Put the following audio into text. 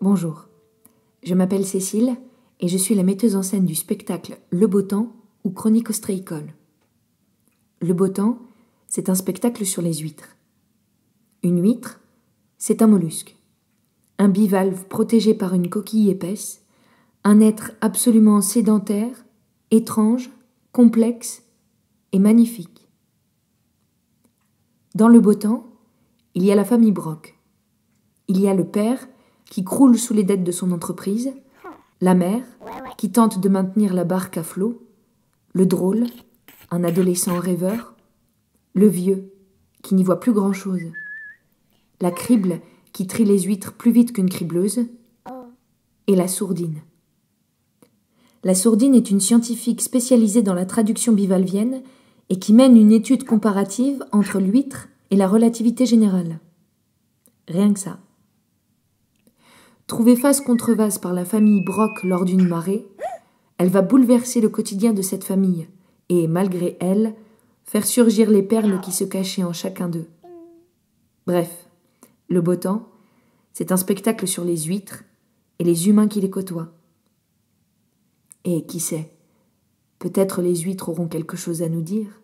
Bonjour, je m'appelle Cécile et je suis la metteuse en scène du spectacle Le Beau Temps ou Chronique ostréicole. Le Beau Temps, c'est un spectacle sur les huîtres. Une huître, c'est un mollusque, un bivalve protégé par une coquille épaisse, un être absolument sédentaire, étrange, complexe et magnifique. Dans le beau temps, il y a la famille Brock. Il y a le père qui croule sous les dettes de son entreprise, la mère, qui tente de maintenir la barque à flot, le drôle, un adolescent rêveur, le vieux, qui n'y voit plus grand-chose, la crible, qui trie les huîtres plus vite qu'une cribleuse, et la sourdine. La sourdine est une scientifique spécialisée dans la traduction bivalvienne et qui mène une étude comparative entre l'huître et la relativité générale. Rien que ça. Trouvée face contre vase par la famille Brock lors d'une marée, elle va bouleverser le quotidien de cette famille et, malgré elle, faire surgir les perles qui se cachaient en chacun d'eux. Bref, le beau temps, c'est un spectacle sur les huîtres et les humains qui les côtoient. Et qui sait, peut-être les huîtres auront quelque chose à nous dire.